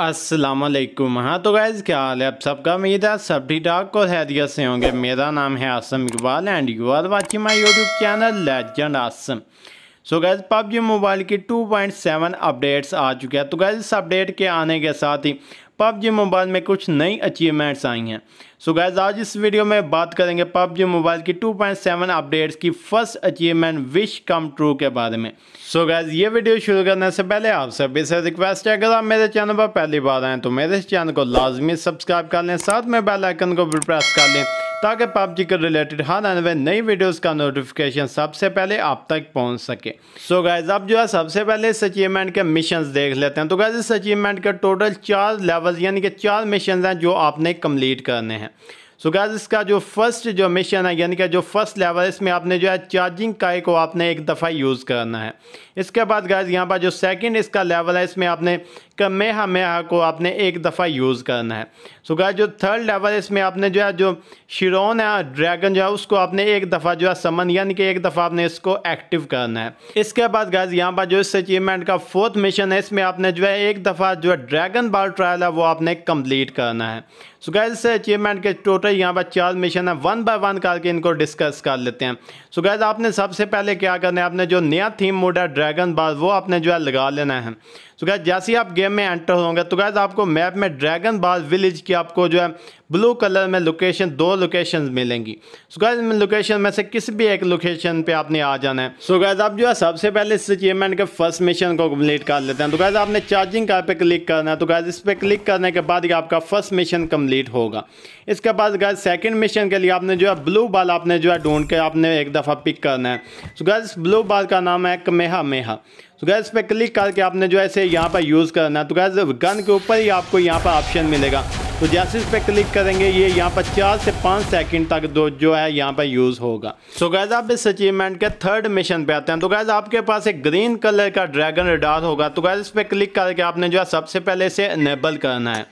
असलकुम हाँ तो गैज़ क्या हाल है आप सबका उम्मीद है सब ठीक ठाक और हैदियत से होंगे मेरा नाम है Aasim Iqbal and you are watching my YouTube channel legend Aasim so guys PUBG mobile की 2.7 अपडेट्स आ चुके हैं तो गैज़ इस अपडेट के आने के साथ ही पबजी मोबाइल में कुछ नई अचीवमेंट्स आई हैं सो गैज आज इस वीडियो में बात करेंगे पबजी मोबाइल की 2.7 अपडेट्स की first achievement wish come true के बारे में सो so गैज ये वीडियो शुरू करने से पहले आप सभी से रिक्वेस्ट है अगर आप मेरे चैनल पर पहली बार आएँ तो मेरे इस चैनल को लाजमी सब्सक्राइब कर लें साथ में बेलाइकन को भी प्रेस कर लें ताकि पबजी के रिलेटेड हर आने वाले नई वीडियोस का नोटिफिकेशन सबसे पहले आप तक पहुंच सके सो so गाइज अब जो है सबसे पहले इस अचीवमेंट के मिशन देख लेते हैं तो गाइज इस अचीवमेंट के टोटल चार लेवल यानी कि चार मिशन हैं जो आपने कम्प्लीट करने हैं सो so गाइज इसका जो फर्स्ट जो मिशन है यानी कि जो फर्स्ट लेवल इसमें आपने जो है चार्जिंग काय को आपने एक दफ़ा यूज़ करना है इसके बाद गाइज यहाँ पर जो सेकेंड इसका लेवल है इसमें आपने कमेहा मेहा मेहा को आपने एक दफ़ा यूज़ करना है सो so, जो थर्ड लेवल इसमें आपने जो है जो शिरोन है ड्रैगन जो है उसको आपने एक दफ़ा जो है समन यानी कि एक दफ़ा आपने इसको एक्टिव करना है इसके बाद गाइज यहाँ पर जो इस अचीवमेंट का फोर्थ मिशन है इसमें आपने जो है एक दफ़ा जो है ड्रैगन बाल ट्रायल है वो आपने कम्प्लीट करना है सो गैज इस अचीवमेंट के टोटल यहाँ पर चार मिशन है वन बाय वन करके इनको डिस्कस कर लेते हैं सो so आपने सबसे पहले क्या करना है आपने जो नया थीम मोड है ड्रैगन बाल वो आपने जो है लगा लेना है सो so जैसे ही आप गेम गेम में एंटर होंगे तो गैज़ आपको मैप में ड्रैगन बाज विलेज की आपको जो है ब्लू कलर में लोकेशन दो लोकेशन मिलेंगी सो गैज लोकेशन में से किसी भी एक लोकेशन पे आपने आ जाना है सो गैज आप जो है सबसे पहले इस अचीवमेंट के फर्स्ट मिशन को कम्प्लीट कर लेते हैं तो गैज आपने चार्जिंग कार पे क्लिक करना है तो गैज इस पर क्लिक करने के बाद आपका फर्स्ट मिशन कम्प्लीट होगा इसके बाद गैज सेकेंड मिशन के लिए आपने जो है ब्लू बाल आपने जो है ढूंढ के आपने एक दफ़ा पिक करना है सो so, गैज ब्लू बाल का नाम है कमेहा मेहा तो गैस पे क्लिक करके आपने जो इसे यहाँ पर यूज़ करना है तो गैस गन के ऊपर ही आपको यहाँ पर ऑप्शन मिलेगा तो जैसे इस पर क्लिक करेंगे ये यहाँ पर चार से पाँच सेकंड तक दो जो है यहाँ पर यूज़ होगा सो so गैज़ आप इस अचीवमेंट के थर्ड मिशन पे आते हैं तो गैज़ आपके पास एक ग्रीन कलर का ड्रैगन रिडार होगा तो गैज़ इस पर क्लिक करके आपने जो है सबसे पहले इसे इनेबल करना है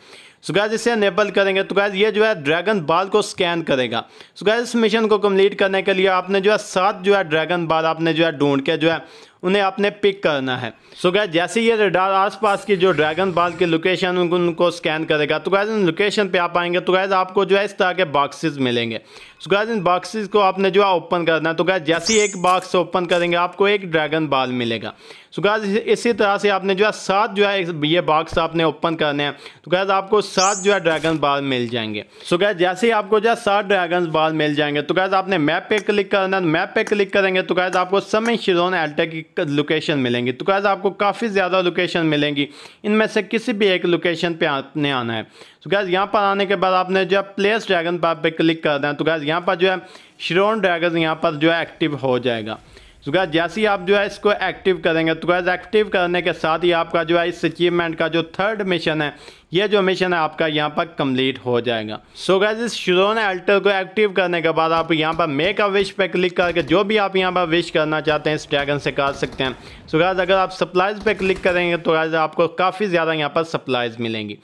सो गैज इसे इनेबल करेंगे तो गैज ये जो है ड्रैगन बाल को स्कैन करेगा सो गैज इस मिशन को कम्प्लीट करने के लिए आपने जो है सात जो है ड्रैगन बाल आपने जो है ढूंढ के जो है उन्हें आपने पिक करना है सो गैस जैसे ये रेडार आसपास की जो ड्रैगन बाल की लोकेशन उनको स्कैन करेगा तो गैस इन लोकेशन पे आप आएंगे तो गैस आपको जो है इस तरह के बॉक्सेस मिलेंगे सो गैस इन बॉक्सेस को आपने जो है ओपन करना है तो गैस जैसे ही एक बॉक्स ओपन करेंगे आपको एक ड्रैगन बाल मिलेगा सो गैस इसी तरह से आपने जो है सात जो है ये बॉक्स आपने ओपन करने हैं तो गैस आपको सात जो है ड्रैगन बाल मिल जाएंगे सो गैस जैसे ही आपको जो है सात ड्रैगन बाल मिल जाएंगे तो गैस आपने मैप पे क्लिक करना है मैप पे क्लिक करेंगे तो गैस आपको समय शिरोन एल्टा की लोकेशन मिलेंगी तो गैज़ आपको काफ़ी ज़्यादा लोकेशन मिलेंगी इनमें से किसी भी एक लोकेशन पे आपने आना है तो गैज़ यहाँ पर आने के बाद आपने जो है प्लेस ड्रैगन पर पे क्लिक कर दें तो गैज़ यहाँ पर जो है श्रोन ड्रैगन यहाँ पर जो है एक्टिव हो जाएगा तो गैस जैसे ही आप जो है इसको एक्टिव करेंगे तो गैस एक्टिव करने के साथ ही आपका जो है इस अचीवमेंट का जो थर्ड मिशन है ये जो मिशन है आपका यहाँ पर कंप्लीट हो जाएगा सो so गैस इस शुरोन एल्टर को एक्टिव करने के बाद आप यहाँ पर मेक अ विश पे क्लिक करके जो भी आप यहाँ पर विश करना चाहते हैं इस ड्रैगन से कर सकते हैं सो so गैस अगर आप सप्लाइज पे क्लिक करेंगे तो गैस आपको काफ़ी ज़्यादा यहाँ पर सप्लाइज मिलेंगी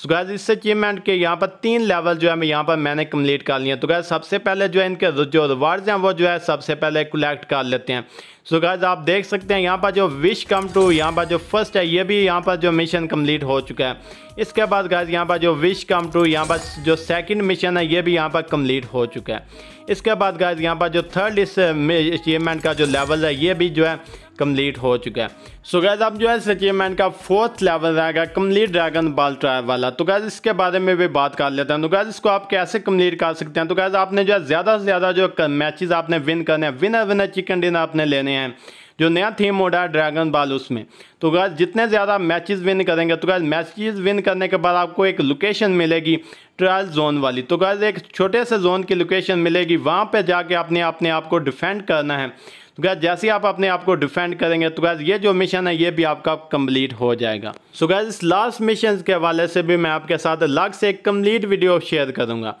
सो गैज इस अचीवमेंट के यहाँ पर तीन लेवल जो है मैं यहाँ पर मैंने कम्प्लीट कर लिए तो गैज सबसे पहले जो है इनके जो रिवार्ड्स हैं वो जो है सबसे पहले कलेक्ट कर लेते हैं सो गैज आप देख सकते हैं यहाँ पर जो विश कम टू यहाँ पर जो फर्स्ट है ये भी यहाँ पर जो मिशन कम्प्लीट हो चुका है इसके बाद गैज यहाँ पर जो विश कम टू यहाँ पर जो सेकेंड मिशन है ये भी यहाँ पर कम्प्लीट हो चुका है इसके बाद गैज यहाँ पर जो थर्ड इस अचीवमेंट का जो लेवल है ये भी जो है कंप्लीट हो चुका है सो गैज अब जो है इस अचीवमेंट का फोर्थ लेवल रहेगा कंप्लीट ड्रैगन बाल ट्रायल वाला तो गैज इसके बारे में भी बात कर लेते हैं तो गैज इसको आप कैसे कंप्लीट कर सकते हैं तो गैज आपने जो है ज़्यादा से ज़्यादा जो मैचेस आपने विन करने हैं विनर विनर चिकन डिनर आपने लेने हैं जो नया थीम मोड है ड्रैगन बाल उसमें तो गैस जितने ज़्यादा मैचेस विन करेंगे तो गैज मैचेस विन करने के बाद आपको एक लोकेशन मिलेगी ट्रायल जोन वाली तो गैज़ एक छोटे से जोन की लोकेशन मिलेगी वहाँ पे जाके आपने अपने आप को डिफेंड करना है तो गैस जैसे आप अपने आप को डिफेंड करेंगे तो गैस ये जो मिशन है ये भी आपका कंप्लीट हो जाएगा सो so गैस इस लास्ट मिशन के हवाले से भी मैं आपके साथ अलग से एक कम्प्लीट वीडियो शेयर करूँगा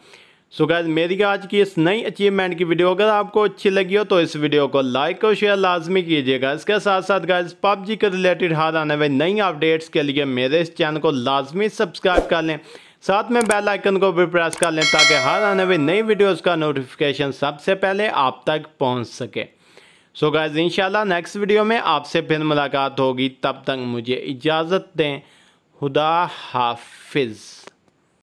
सो so गैस मेरी आज की इस नई अचीवमेंट की वीडियो अगर आपको अच्छी लगी हो तो इस वीडियो को लाइक और शेयर लाजमी कीजिएगा इसके साथ साथ गैस पबजी के रिलेटेड हार आने वाली नई अपडेट्स के लिए मेरे इस चैनल को लाजमी सब्सक्राइब कर लें साथ में बेल आइकन को भी प्रेस कर लें ताकि हर आने वाली नई वीडियोस का नोटिफिकेशन सबसे पहले आप तक पहुंच सके सो गाइज इंशाल्लाह नेक्स्ट वीडियो में आपसे फिर मुलाकात होगी तब तक मुझे इजाज़त दें खुदा हाफिज़